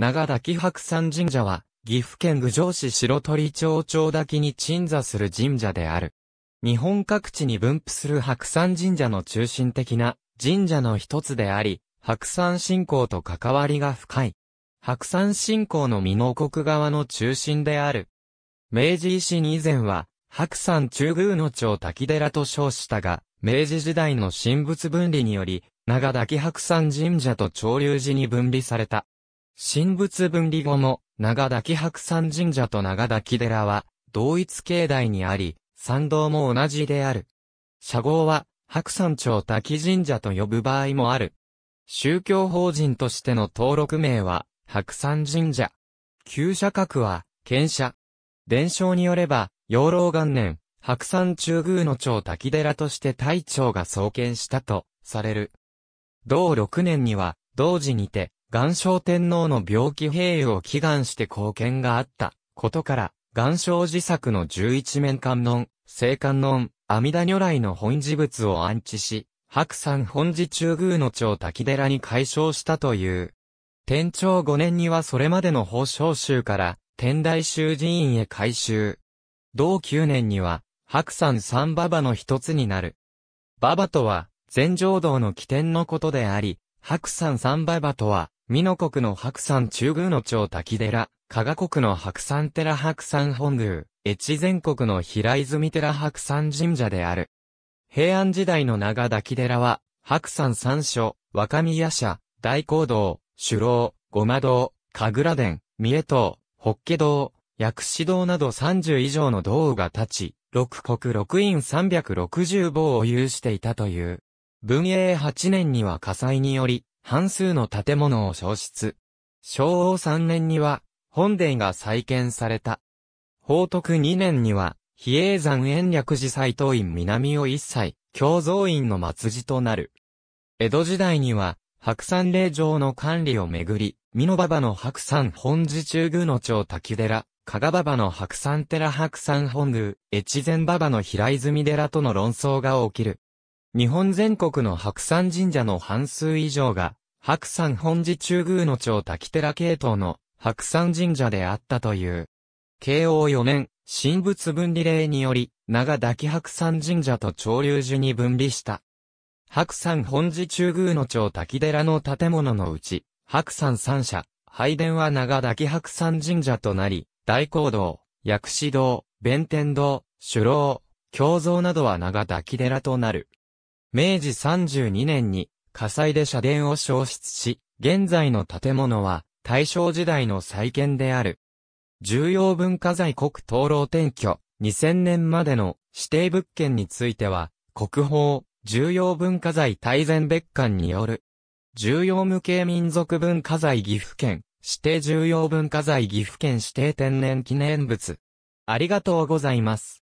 長滝白山神社は、岐阜県郡上市白鳥町町滝に鎮座する神社である。日本各地に分布する白山神社の中心的な神社の一つであり、白山信仰と関わりが深い。白山信仰の美濃国側の中心である。明治維新以前は、白山中宮の町滝寺と称したが、明治時代の神仏分離により、長滝白山神社と潮流寺に分離された。神仏分離後も、長滝白山神社と長滝寺は、同一境内にあり、参道も同じである。社号は、白山町滝神社と呼ぶ場合もある。宗教法人としての登録名は、白山神社。旧社格は、剣社。伝承によれば、養老元年、白山中宮の町滝寺として大長が創建したと、される。同6年には、同時にて、岩礁天皇の病気併用を祈願して貢献があったことから、岩礁自作の十一面観音、聖観音、阿弥陀如来の本寺仏を安置し、白山本寺中宮の町滝寺に改称したという。天長五年にはそれまでの法昌宗から天台宗寺院へ改修。同九年には白山三馬場の一つになる。馬場とは全浄道の起点のことであり、白山三馬場とは美濃国の白山中宮の町滝寺、加賀国の白山寺白山本宮、越前国の平泉寺白山神社である。平安時代の長滝寺は、白山三所、若宮社、大講堂、首郎、ごま堂、神楽殿、三重堂、北家堂、薬師堂など30以上の堂が立ち、六国六院360坊を有していたという。文永8年には火災により、半数の建物を焼失。昭和3年には、本殿が再建された。宝徳2年には、比叡山延暦寺斎藤院南を一切、共造院の末寺となる。江戸時代には、白山霊場の管理をめぐり、美濃馬場の白山本寺中宮の町滝寺、加賀馬場の白山寺白山本宮、越前馬場の平泉寺との論争が起きる。日本全国の白山神社の半数以上が、白山本寺中宮の町滝寺系統の白山神社であったという。慶応4年、神仏分離令により、長滝白山神社と潮流寺に分離した。白山本寺中宮の町滝寺の建物のうち、白山三社、拝殿は長滝白山神社となり、大光堂、薬師堂、弁天堂、首楼、京蔵などは長滝寺となる。明治32年に火災で社殿を焼失し、現在の建物は大正時代の再建である。重要文化財国灯籠転居、2000年までの指定物件については、国宝、重要文化財大全別館による、重要無形民族文化財岐阜県、指定重要文化財岐阜県指定天然記念物。ありがとうございます。